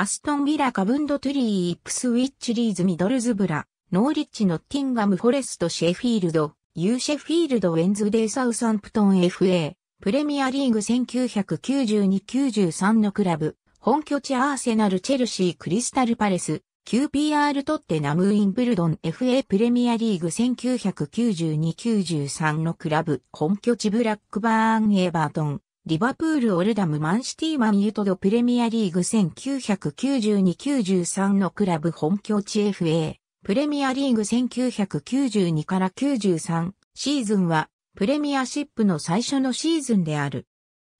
アストンビラカブンドトゥリーイップスウィッチリーズミドルズブラ、ノーリッチノッティンガムフォレストシェフィールド、ユーシェフィールドウェンズデーサウサンプトン FA、プレミアリーグ1992-93のクラブ、本拠地アーセナルチェルシークリスタルパレス、QPR トッテナムインブルドン FA プレミアリーグ1992-93のクラブ本拠地ブラックバーンエバートンリバプール・オルダム・マンシティ・マン・ユトド・プレミアリーグ1992-93のクラブ本拠地 FA、プレミアリーグ1992から93シーズンは、プレミアシップの最初のシーズンである。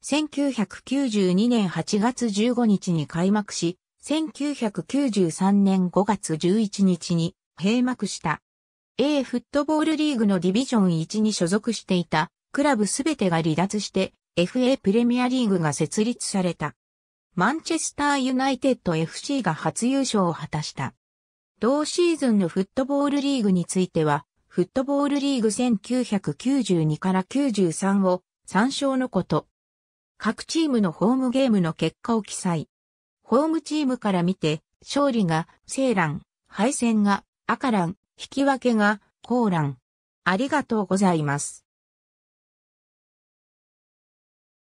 1992年8月15日に開幕し、1993年5月11日に閉幕した。A フットボールリーグのディビジョン1に所属していたクラブすべてが離脱して FA プレミアリーグが設立された。マンチェスターユナイテッド FC が初優勝を果たした。同シーズンのフットボールリーグについては、フットボールリーグ1992から93を参照のこと。各チームのホームゲームの結果を記載。ホームチームから見て、勝利がセーラン、敗戦が赤ン、引き分けがコーラン。ありがとうございます。